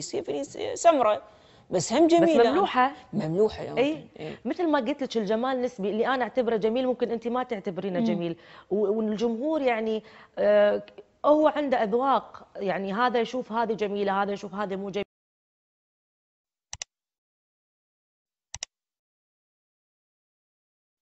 فينيس سمراء بس هم جميله بس مملوحه مملوحه يعني اي إيه؟ مثل ما قلت لك الجمال نسبي اللي انا اعتبره جميل ممكن انت ما تعتبرينه جميل والجمهور يعني آه هو عنده اذواق يعني هذا يشوف هذه جميله هذا يشوف هذه مو جميلة